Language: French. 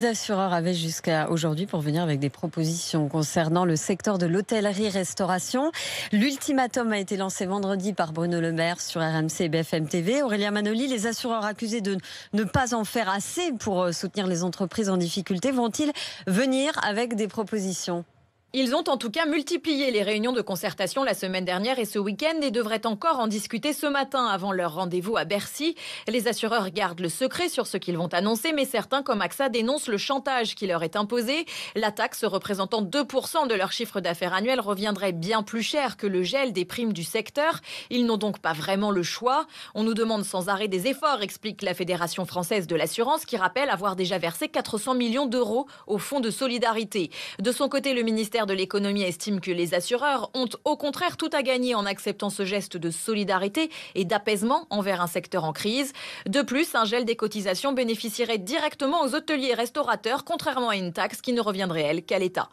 Les assureurs avaient jusqu'à aujourd'hui pour venir avec des propositions concernant le secteur de l'hôtellerie-restauration. L'ultimatum a été lancé vendredi par Bruno Le Maire sur RMC et BFM TV. Aurélien Manoli, les assureurs accusés de ne pas en faire assez pour euh, soutenir les entreprises en difficulté vont-ils venir avec des propositions ils ont en tout cas multiplié les réunions de concertation la semaine dernière et ce week-end et devraient encore en discuter ce matin avant leur rendez-vous à Bercy. Les assureurs gardent le secret sur ce qu'ils vont annoncer, mais certains comme AXA dénoncent le chantage qui leur est imposé. La taxe représentant 2% de leur chiffre d'affaires annuel reviendrait bien plus cher que le gel des primes du secteur. Ils n'ont donc pas vraiment le choix. On nous demande sans arrêt des efforts, explique la Fédération française de l'assurance qui rappelle avoir déjà versé 400 millions d'euros au Fonds de solidarité. De son côté, le ministère de l'économie estime que les assureurs ont au contraire tout à gagner en acceptant ce geste de solidarité et d'apaisement envers un secteur en crise. De plus, un gel des cotisations bénéficierait directement aux hôteliers et restaurateurs, contrairement à une taxe qui ne reviendrait, elle, qu'à l'État.